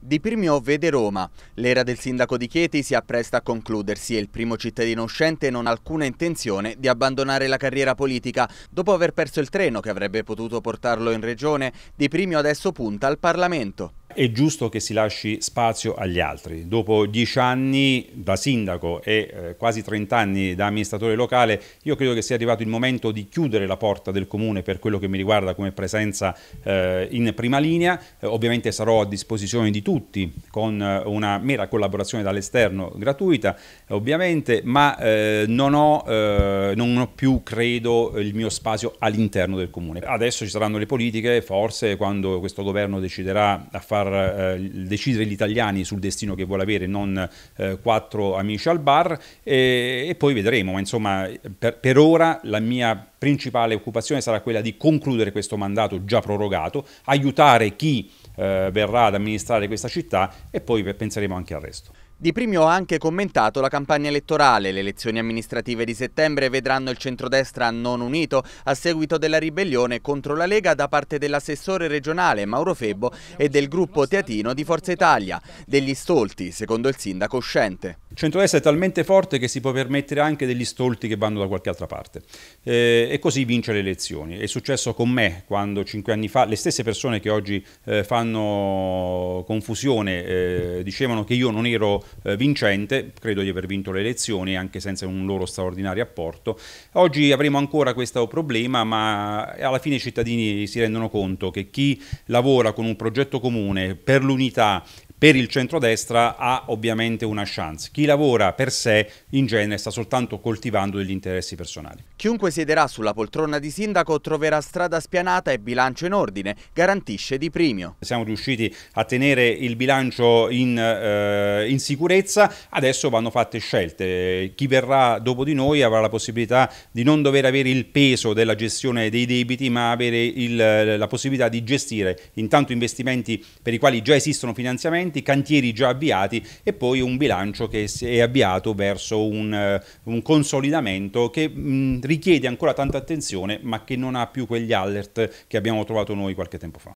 Di Primio vede Roma. L'era del sindaco di Chieti si appresta a concludersi e il primo cittadino uscente non ha alcuna intenzione di abbandonare la carriera politica. Dopo aver perso il treno che avrebbe potuto portarlo in regione, Di Primio adesso punta al Parlamento. È giusto che si lasci spazio agli altri. Dopo dieci anni da sindaco e eh, quasi trent'anni da amministratore locale, io credo che sia arrivato il momento di chiudere la porta del comune per quello che mi riguarda come presenza eh, in prima linea. Eh, ovviamente sarò a disposizione di tutti con una mera collaborazione dall'esterno gratuita, ovviamente, ma non ho, non ho più, credo, il mio spazio all'interno del comune. Adesso ci saranno le politiche, forse quando questo governo deciderà a fare far eh, decidere gli italiani sul destino che vuole avere, non eh, quattro amici al bar e, e poi vedremo, ma insomma per, per ora la mia principale occupazione sarà quella di concludere questo mandato già prorogato, aiutare chi eh, verrà ad amministrare questa città e poi penseremo anche al resto. Di Primio ha anche commentato la campagna elettorale. Le elezioni amministrative di settembre vedranno il centrodestra non unito a seguito della ribellione contro la Lega da parte dell'assessore regionale Mauro Febbo e del gruppo teatino di Forza Italia, degli stolti, secondo il sindaco uscente. Il centrodestra è talmente forte che si può permettere anche degli stolti che vanno da qualche altra parte eh, e così vince le elezioni. È successo con me quando cinque anni fa le stesse persone che oggi eh, fanno confusione eh, dicevano che io non ero eh, vincente, credo di aver vinto le elezioni anche senza un loro straordinario apporto. Oggi avremo ancora questo problema, ma eh, alla fine i cittadini si rendono conto che chi lavora con un progetto comune per l'unità per il centrodestra ha ovviamente una chance. Chi lavora per sé in genere sta soltanto coltivando degli interessi personali. Chiunque siederà sulla poltrona di sindaco troverà strada spianata e bilancio in ordine, garantisce di primio. Siamo riusciti a tenere il bilancio in, eh, in sicurezza, adesso vanno fatte scelte. Chi verrà dopo di noi avrà la possibilità di non dover avere il peso della gestione dei debiti, ma avere il, la possibilità di gestire intanto investimenti per i quali già esistono finanziamenti, interventi, cantieri già avviati e poi un bilancio che è avviato verso un, eh, un consolidamento che mh, richiede ancora tanta attenzione ma che non ha più quegli alert che abbiamo trovato noi qualche tempo fa.